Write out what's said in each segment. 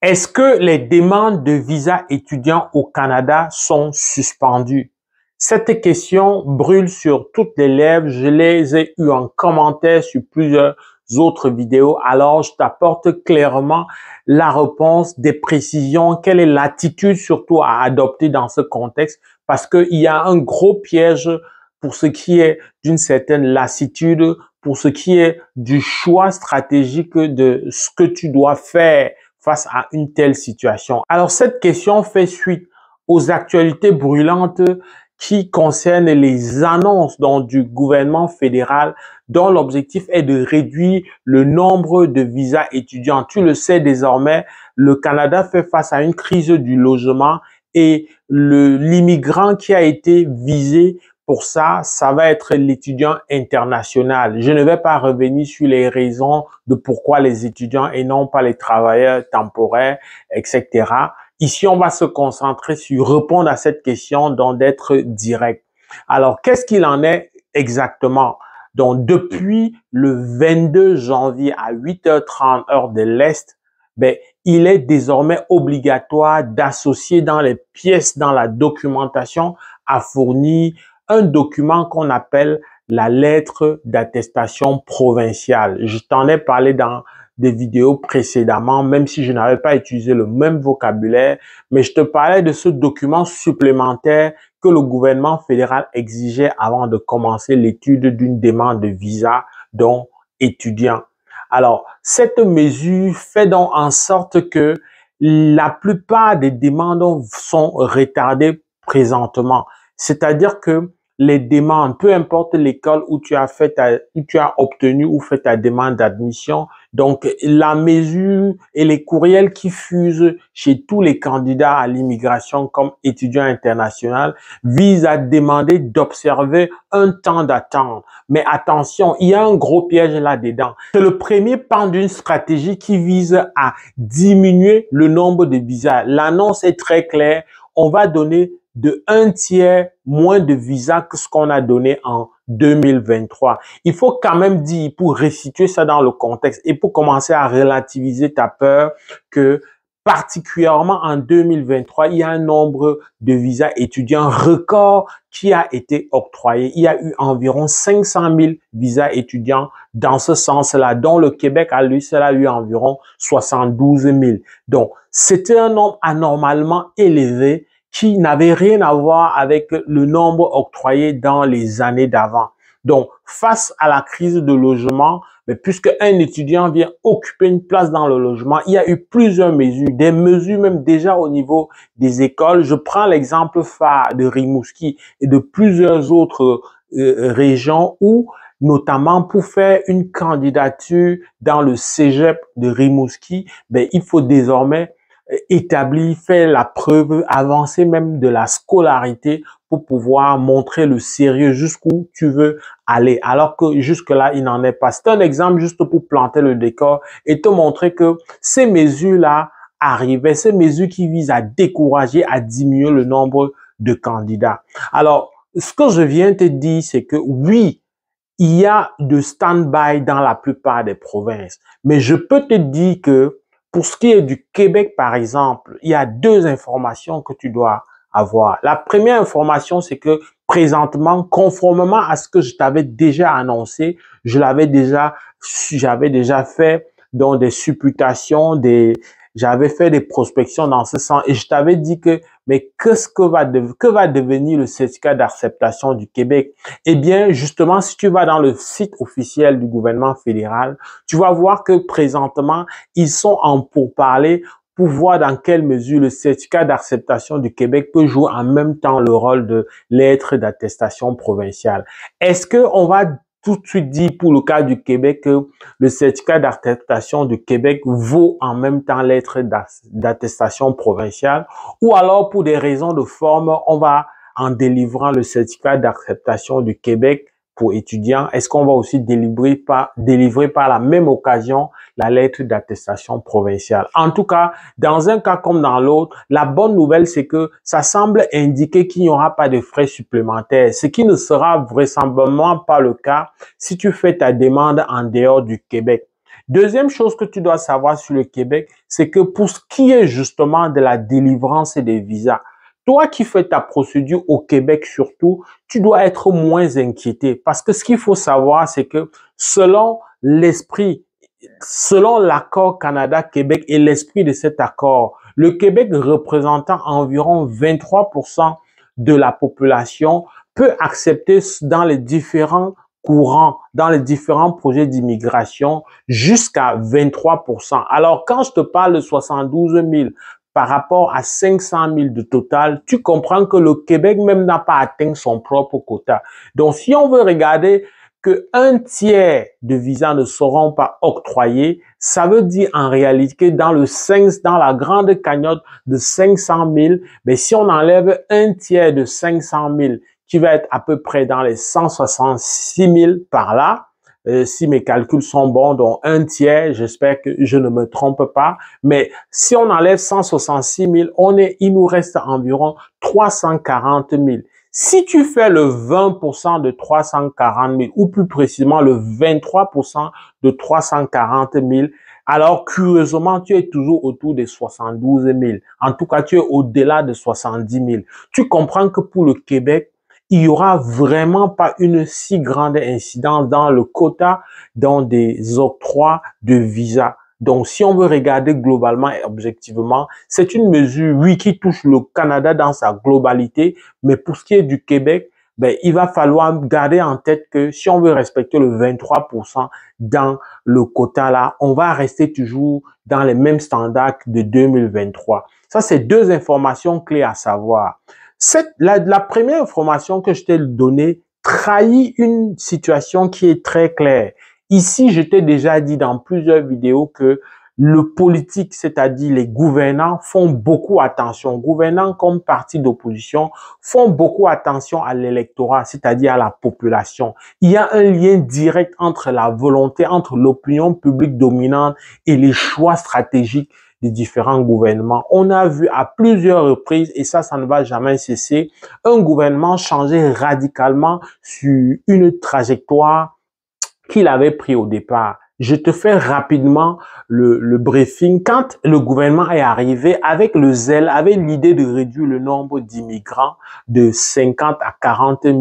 Est-ce que les demandes de visa étudiants au Canada sont suspendues? Cette question brûle sur toutes les lèvres. Je les ai eues en commentaire sur plusieurs autres vidéos. Alors, je t'apporte clairement la réponse, des précisions, quelle est l'attitude surtout à adopter dans ce contexte, parce qu'il y a un gros piège pour ce qui est d'une certaine lassitude, pour ce qui est du choix stratégique de ce que tu dois faire face à une telle situation Alors cette question fait suite aux actualités brûlantes qui concernent les annonces du gouvernement fédéral dont l'objectif est de réduire le nombre de visas étudiants. Tu le sais désormais, le Canada fait face à une crise du logement et l'immigrant qui a été visé pour ça, ça va être l'étudiant international. Je ne vais pas revenir sur les raisons de pourquoi les étudiants et non pas les travailleurs temporaires, etc. Ici, on va se concentrer sur répondre à cette question, donc d'être direct. Alors, qu'est-ce qu'il en est exactement Donc, depuis le 22 janvier à 8h30 heure de l'Est, ben, il est désormais obligatoire d'associer dans les pièces, dans la documentation, à fournir un document qu'on appelle la lettre d'attestation provinciale. Je t'en ai parlé dans des vidéos précédemment, même si je n'avais pas utilisé le même vocabulaire, mais je te parlais de ce document supplémentaire que le gouvernement fédéral exigeait avant de commencer l'étude d'une demande de visa dont étudiant. Alors, cette mesure fait donc en sorte que la plupart des demandes sont retardées présentement. C'est-à-dire que les demandes, peu importe l'école où tu as fait tu as obtenu ou fait ta demande d'admission. Donc, la mesure et les courriels qui fusent chez tous les candidats à l'immigration comme étudiants internationaux visent à demander d'observer un temps d'attente. Mais attention, il y a un gros piège là-dedans. C'est le premier pan d'une stratégie qui vise à diminuer le nombre de visas. L'annonce est très claire. On va donner de un tiers moins de visas que ce qu'on a donné en 2023. Il faut quand même dire, pour restituer ça dans le contexte et pour commencer à relativiser ta peur, que particulièrement en 2023, il y a un nombre de visas étudiants record qui a été octroyé. Il y a eu environ 500 000 visas étudiants dans ce sens-là, dont le Québec a lui cela a eu environ 72 000. Donc, c'était un nombre anormalement élevé qui n'avait rien à voir avec le nombre octroyé dans les années d'avant. Donc, face à la crise de logement, mais puisque un étudiant vient occuper une place dans le logement, il y a eu plusieurs mesures, des mesures même déjà au niveau des écoles. Je prends l'exemple phare de Rimouski et de plusieurs autres euh, euh, régions où, notamment pour faire une candidature dans le cégep de Rimouski, ben, il faut désormais établi, fait la preuve, avancer même de la scolarité pour pouvoir montrer le sérieux jusqu'où tu veux aller. Alors que jusque-là, il n'en est pas. C'est un exemple juste pour planter le décor et te montrer que ces mesures-là arrivaient, ces mesures qui visent à décourager, à diminuer le nombre de candidats. Alors, ce que je viens te dire, c'est que oui, il y a de stand-by dans la plupart des provinces, mais je peux te dire que pour ce qui est du Québec, par exemple, il y a deux informations que tu dois avoir. La première information, c'est que présentement, conformément à ce que je t'avais déjà annoncé, je l'avais déjà, j'avais déjà fait dans des supputations, des, j'avais fait des prospections dans ce sens et je t'avais dit que, mais qu'est-ce que va, que va devenir le certificat d'acceptation du Québec Eh bien, justement, si tu vas dans le site officiel du gouvernement fédéral, tu vas voir que présentement, ils sont en pourparler pour voir dans quelle mesure le certificat d'acceptation du Québec peut jouer en même temps le rôle de lettre d'attestation provinciale. Est-ce que on va tout de suite dit pour le cas du Québec que le certificat d'acceptation du Québec vaut en même temps l'être d'attestation provinciale ou alors pour des raisons de forme, on va en délivrant le certificat d'acceptation du Québec pour étudiants, est-ce qu'on va aussi délivrer par la même occasion la lettre d'attestation provinciale. En tout cas, dans un cas comme dans l'autre, la bonne nouvelle, c'est que ça semble indiquer qu'il n'y aura pas de frais supplémentaires, ce qui ne sera vraisemblablement pas le cas si tu fais ta demande en dehors du Québec. Deuxième chose que tu dois savoir sur le Québec, c'est que pour ce qui est justement de la délivrance des visas, toi qui fais ta procédure au Québec surtout, tu dois être moins inquiété parce que ce qu'il faut savoir, c'est que selon l'esprit selon l'accord Canada-Québec et l'esprit de cet accord, le Québec représentant environ 23% de la population peut accepter dans les différents courants, dans les différents projets d'immigration jusqu'à 23%. Alors quand je te parle de 72 000 par rapport à 500 000 de total, tu comprends que le Québec même n'a pas atteint son propre quota. Donc si on veut regarder que un tiers de visas ne seront pas octroyés, ça veut dire en réalité que dans le 5, dans la grande cagnotte de 500 000, mais si on enlève un tiers de 500 000, qui va être à peu près dans les 166 000 par là, euh, si mes calculs sont bons, donc un tiers, j'espère que je ne me trompe pas. Mais si on enlève 166 000, on est, il nous reste environ 340 000. Si tu fais le 20% de 340 000, ou plus précisément le 23% de 340 000, alors curieusement, tu es toujours autour des 72 000. En tout cas, tu es au-delà de 70 000. Tu comprends que pour le Québec, il y aura vraiment pas une si grande incidence dans le quota, dans des octrois de visa. Donc, si on veut regarder globalement et objectivement, c'est une mesure, oui, qui touche le Canada dans sa globalité, mais pour ce qui est du Québec, ben, il va falloir garder en tête que si on veut respecter le 23% dans le quota là, on va rester toujours dans les mêmes standards de 2023. Ça, c'est deux informations clés à savoir. Cette, la première information que je t'ai donnée trahit une situation qui est très claire. Ici, je t'ai déjà dit dans plusieurs vidéos que le politique, c'est-à-dire les gouvernants, font beaucoup attention. Gouvernants comme parti d'opposition font beaucoup attention à l'électorat, c'est-à-dire à la population. Il y a un lien direct entre la volonté, entre l'opinion publique dominante et les choix stratégiques des différents gouvernements. On a vu à plusieurs reprises, et ça, ça ne va jamais cesser, un gouvernement changer radicalement sur une trajectoire qu'il avait pris au départ. Je te fais rapidement le, briefing. Quand le gouvernement est arrivé avec le zèle, avec l'idée de réduire le nombre d'immigrants de 50 à 40 000,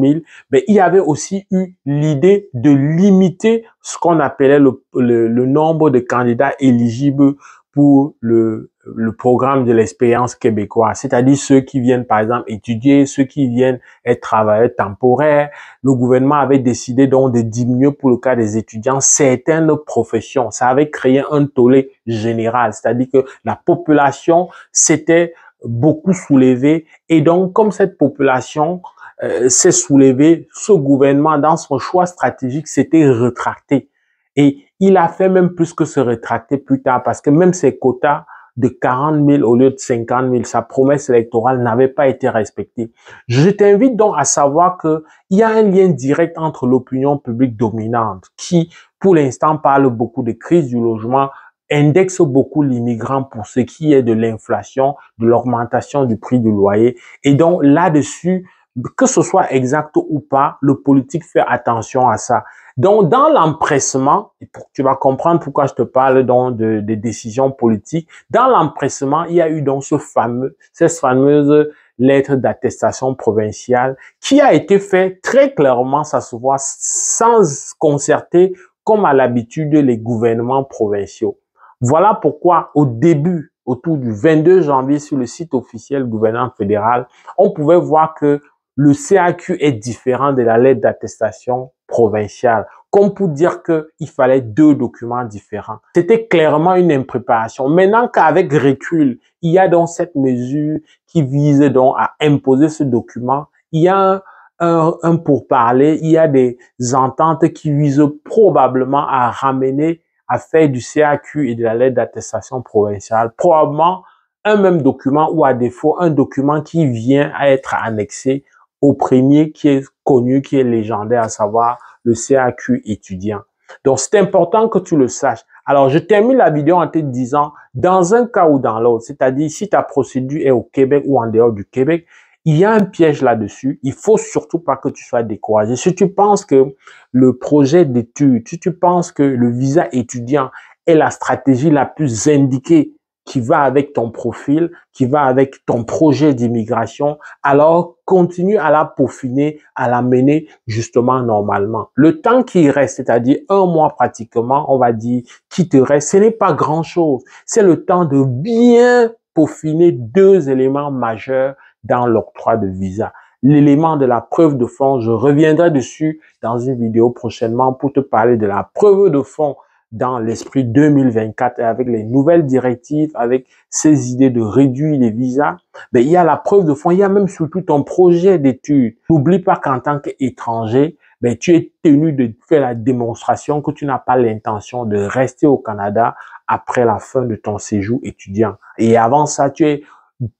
mais il y avait aussi eu l'idée de limiter ce qu'on appelait le, le nombre de candidats éligibles pour le, le programme de l'expérience québécoise, c'est-à-dire ceux qui viennent par exemple étudier, ceux qui viennent être travailleurs temporaires. Le gouvernement avait décidé donc de diminuer pour le cas des étudiants certaines professions. Ça avait créé un tollé général, c'est-à-dire que la population s'était beaucoup soulevée et donc comme cette population euh, s'est soulevée, ce gouvernement dans son choix stratégique s'était retracté. Et il a fait même plus que se rétracter plus tard parce que même ces quotas de 40 000 au lieu de 50 000. Sa promesse électorale n'avait pas été respectée. Je t'invite donc à savoir que il y a un lien direct entre l'opinion publique dominante qui, pour l'instant, parle beaucoup de crise du logement, indexe beaucoup l'immigrant pour ce qui est de l'inflation, de l'augmentation du prix du loyer. Et donc, là-dessus, que ce soit exact ou pas, le politique fait attention à ça. Donc, dans l'empressement, tu vas comprendre pourquoi je te parle donc de, des décisions politiques. Dans l'empressement, il y a eu donc ce fameux, cette fameuse lettre d'attestation provinciale qui a été fait très clairement, ça se voit, sans concerter comme à l'habitude les gouvernements provinciaux. Voilà pourquoi au début, autour du 22 janvier, sur le site officiel gouvernement fédéral, on pouvait voir que le CAQ est différent de la lettre d'attestation Provincial, comme pour dire qu'il fallait deux documents différents. C'était clairement une impréparation. Maintenant qu'avec recul, il y a donc cette mesure qui vise donc à imposer ce document, il y a un, un, un pourparler, il y a des ententes qui visent probablement à ramener, à faire du CAQ et de la lettre d'attestation provinciale, probablement un même document ou à défaut un document qui vient à être annexé au premier qui est connu, qui est légendaire, à savoir le CAQ étudiant. Donc, c'est important que tu le saches. Alors, je termine la vidéo en te disant, dans un cas ou dans l'autre, c'est-à-dire si ta procédure est au Québec ou en dehors du Québec, il y a un piège là-dessus. Il faut surtout pas que tu sois découragé. Si tu penses que le projet d'études, si tu penses que le visa étudiant est la stratégie la plus indiquée qui va avec ton profil, qui va avec ton projet d'immigration, alors continue à la peaufiner, à la mener justement normalement. Le temps qui reste, c'est-à-dire un mois pratiquement, on va dire, qui te reste, ce n'est pas grand-chose. C'est le temps de bien peaufiner deux éléments majeurs dans l'octroi de visa. L'élément de la preuve de fond, je reviendrai dessus dans une vidéo prochainement pour te parler de la preuve de fond dans l'esprit 2024 et avec les nouvelles directives, avec ces idées de réduire les visas, ben, il y a la preuve de fond, il y a même surtout ton projet d'étude N'oublie pas qu'en tant qu'étranger, ben, tu es tenu de faire la démonstration que tu n'as pas l'intention de rester au Canada après la fin de ton séjour étudiant. Et avant ça, tu es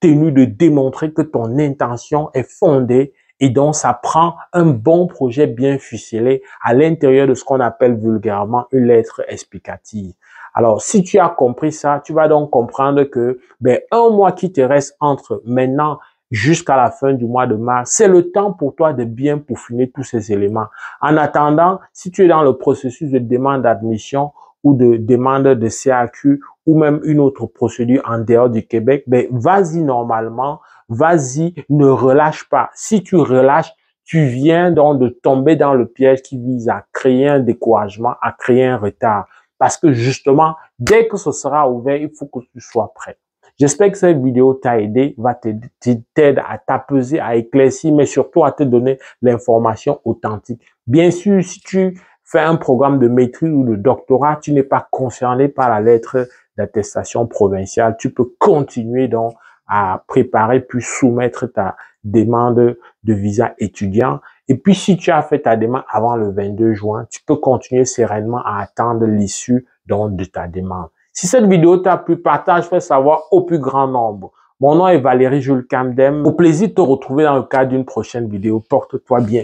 tenu de démontrer que ton intention est fondée et donc, ça prend un bon projet bien ficelé à l'intérieur de ce qu'on appelle vulgairement une lettre explicative. Alors, si tu as compris ça, tu vas donc comprendre que ben, un mois qui te reste entre maintenant jusqu'à la fin du mois de mars. C'est le temps pour toi de bien peaufiner tous ces éléments. En attendant, si tu es dans le processus de demande d'admission ou de demande de CAQ ou même une autre procédure en dehors du Québec, ben, vas-y normalement. Vas-y, ne relâche pas. Si tu relâches, tu viens donc de tomber dans le piège qui vise à créer un découragement, à créer un retard. Parce que justement, dès que ce sera ouvert, il faut que tu sois prêt. J'espère que cette vidéo t'a aidé, va t'aider à t'apaiser, à éclaircir, mais surtout à te donner l'information authentique. Bien sûr, si tu fais un programme de maîtrise ou de doctorat, tu n'es pas concerné par la lettre d'attestation provinciale. Tu peux continuer donc à préparer puis soumettre ta demande de visa étudiant. Et puis, si tu as fait ta demande avant le 22 juin, tu peux continuer sereinement à attendre l'issue de ta demande. Si cette vidéo t'a plu, partage, fais savoir au plus grand nombre. Mon nom est Valérie Jules Camdem. Au plaisir de te retrouver dans le cadre d'une prochaine vidéo. Porte-toi bien.